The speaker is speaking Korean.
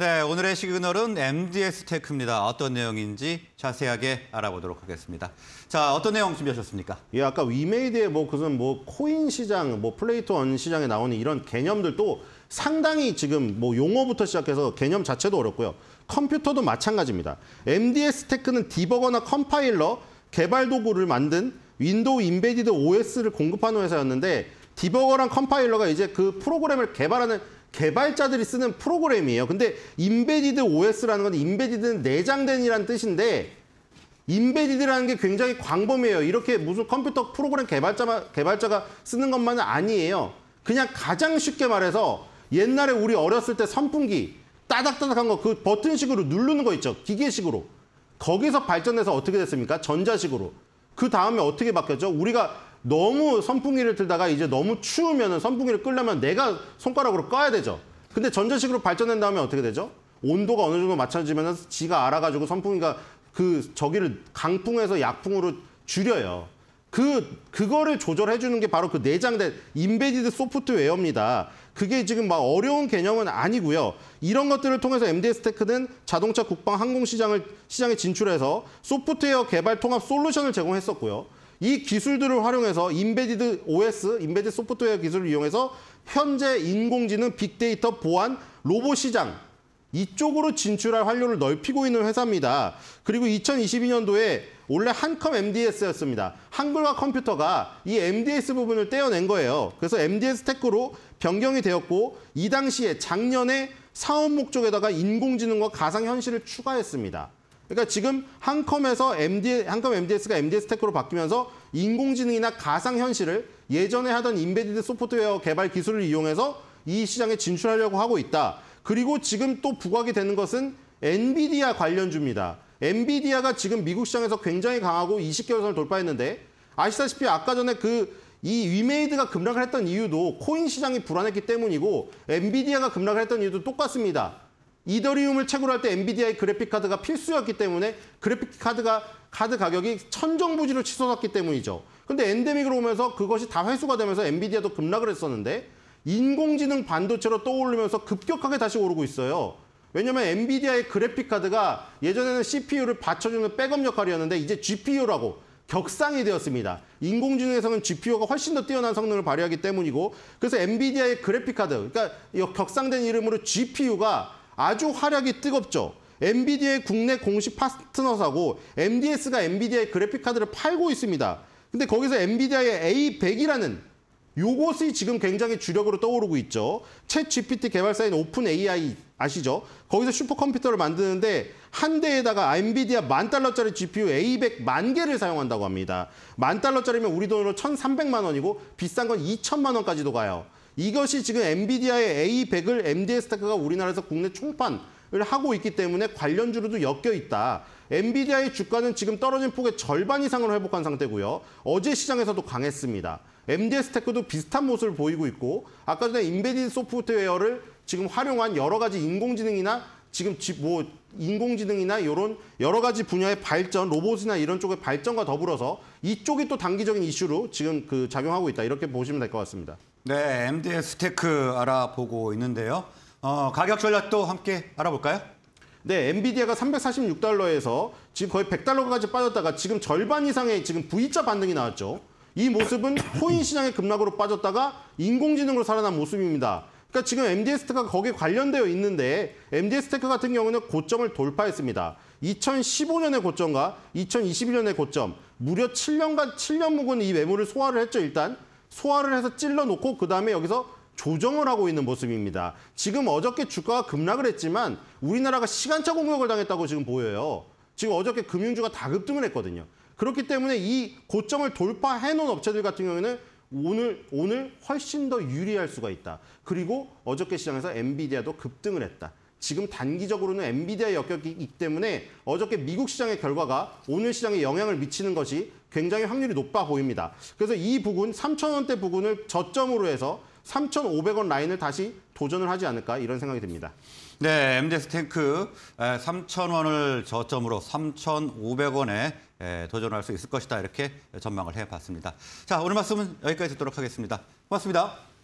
네, 오늘의 시그널은 MDS 테크입니다. 어떤 내용인지 자세하게 알아보도록 하겠습니다. 자, 어떤 내용 준비하셨습니까? 예, 아까 위메이드의 뭐 그것은 뭐 코인 시장, 뭐 플레이토 원 시장에 나오는 이런 개념들도 상당히 지금 뭐 용어부터 시작해서 개념 자체도 어렵고요. 컴퓨터도 마찬가지입니다. MDS 테크는 디버거나 컴파일러, 개발 도구를 만든 윈도우 인베디드 OS를 공급하는 회사였는데 디버거랑 컴파일러가 이제 그 프로그램을 개발하는 개발자들이 쓰는 프로그램이에요. 근데 인베디드 OS라는 건 인베디드는 내장된이라는 뜻인데 인베디드라는 게 굉장히 광범위해요. 이렇게 무슨 컴퓨터 프로그램 개발자 개발자가 쓰는 것만은 아니에요. 그냥 가장 쉽게 말해서 옛날에 우리 어렸을 때 선풍기 따닥따닥한 거 그 버튼식으로 누르는 거 있죠. 기계식으로. 거기서 발전해서 어떻게 됐습니까? 전자식으로. 그 다음에 어떻게 바뀌었죠? 우리가 너무 선풍기를 틀다가 이제 너무 추우면 선풍기를 끌려면 내가 손가락으로 꺼야 되죠. 근데 전자식으로 발전된 다음에 어떻게 되죠? 온도가 어느 정도 맞춰지면 지가 알아가지고 선풍기가 그 저기를 강풍에서 약풍으로 줄여요. 그 그거를 조절해 주는 게 바로 그 내장된 인베디드 소프트웨어입니다. 그게 지금 막 어려운 개념은 아니고요. 이런 것들을 통해서 MDS 테크는 자동차 국방 항공 시장을 시장에 진출해서 소프트웨어 개발 통합 솔루션을 제공했었고요. 이 기술들을 활용해서 인베디드 OS, 인베디드 소프트웨어 기술을 이용해서 현재 인공지능 빅데이터 보안 로봇 시장 이쪽으로 진출할 활로를 넓히고 있는 회사입니다. 그리고 2022년도에 원래 한컴 MDS였습니다. 한글과 컴퓨터가 이 MDS 부분을 떼어낸 거예요. 그래서 MDS 테크로 변경이 되었고 이 당시에 작년에 사업 목적에다가 인공지능과 가상현실을 추가했습니다. 그러니까 지금 한컴에서 MD, 한컴 MDS가 MDS 테크로 바뀌면서 인공지능이나 가상현실을 예전에 하던 인베디드 소프트웨어 개발 기술을 이용해서 이 시장에 진출하려고 하고 있다. 그리고 지금 또 부각이 되는 것은 엔비디아 관련주입니다. 엔비디아가 지금 미국 시장에서 굉장히 강하고 20개월선을 돌파했는데 아시다시피 아까 전에 그 이 위메이드가 급락을 했던 이유도 코인 시장이 불안했기 때문이고 엔비디아가 급락을 했던 이유도 똑같습니다. 이더리움을 채굴 할때 엔비디아의 그래픽 카드가 필수였기 때문에 그래픽 카드가 카드 가격이 천정부지로 치솟았기 때문이죠. 근데 엔데믹으로 오면서 그것이 다 회수가 되면서 엔비디아도 급락을 했었는데 인공지능 반도체로 떠오르면서 급격하게 다시 오르고 있어요. 왜냐면 엔비디아의 그래픽 카드가 예전에는 CPU를 받쳐주는 백업 역할이었는데 이제 GPU라고 격상이 되었습니다. 인공지능에서는 GPU가 훨씬 더 뛰어난 성능을 발휘하기 때문이고 그래서 엔비디아의 그래픽 카드, 그러니까 격상된 이름으로 GPU가 아주 활약이 뜨겁죠. 엔비디아의 국내 공식 파트너사고 MDS가 엔비디아의 그래픽카드를 팔고 있습니다. 근데 거기서 엔비디아의 A100이라는 요것이 지금 굉장히 주력으로 떠오르고 있죠. 채 GPT 개발사인 오픈 AI 아시죠? 거기서 슈퍼컴퓨터를 만드는데 한 대에다가 엔비디아 만 달러짜리 GPU A100 만 개를 사용한다고 합니다. 만 달러짜리면 우리 돈으로 1,300만 원이고 비싼 건 2천만 원까지도 가요. 이것이 지금 엔비디아의 A100을 MDS 테크가 우리나라에서 국내 총판 을 하고 있기 때문에 관련주로도 엮여 있다. 엔비디아의 주가는 지금 떨어진 폭의 절반 이상을 회복한 상태고요. 어제 시장에서도 강했습니다. MDS 테크도 비슷한 모습을 보이고 있고 아까 전에 인베디드 소프트웨어를 지금 활용한 여러 가지 인공지능이나 지금 뭐 인공지능이나 이런 여러 가지 분야의 발전, 로봇이나 이런 쪽의 발전과 더불어서 이쪽이 또 단기적인 이슈로 지금 그 작용하고 있다. 이렇게 보시면 될 것 같습니다. 네, MDS 테크 알아보고 있는데요. 어, 가격 전략도 함께 알아볼까요? 네, 엔비디아가 346달러에서 지금 거의 100달러까지 빠졌다가 지금 절반 이상의 지금 V자 반등이 나왔죠. 이 모습은 코인 시장의 급락으로 빠졌다가 인공지능으로 살아난 모습입니다. 그러니까 지금 MDS 테크가 거기에 관련되어 있는데 MDS 테크 같은 경우는 고점을 돌파했습니다. 2015년의 고점과 2021년의 고점 무려 7년간 7년 묵은 이 매물을 소화를 했죠 일단 소화를 해서 찔러 놓고 그다음에 여기서 조정을 하고 있는 모습입니다. 지금 어저께 주가가 급락을 했지만 우리나라가 시간차 공격을 당했다고 지금 보여요. 지금 어저께 금융주가 다 급등을 했거든요. 그렇기 때문에 이 고점을 돌파해 놓은 업체들 같은 경우에는 오늘 오늘 훨씬 더 유리할 수가 있다. 그리고 어저께 시장에서 엔비디아도 급등을 했다. 지금 단기적으로는 엔비디아의 역격이기 때문에 어저께 미국 시장의 결과가 오늘 시장에 영향을 미치는 것이 굉장히 확률이 높아 보입니다. 그래서 이부분 3,000원대 부분을 저점으로 해서 3,500원 라인을 다시 도전을 하지 않을까 이런 생각이 듭니다. 네, MDS 탱크 3,000원을 저점으로 3,500원에 도전할 수 있을 것이다 이렇게 전망을 해봤습니다. 자, 오늘 말씀은 여기까지 듣도록 하겠습니다. 고맙습니다.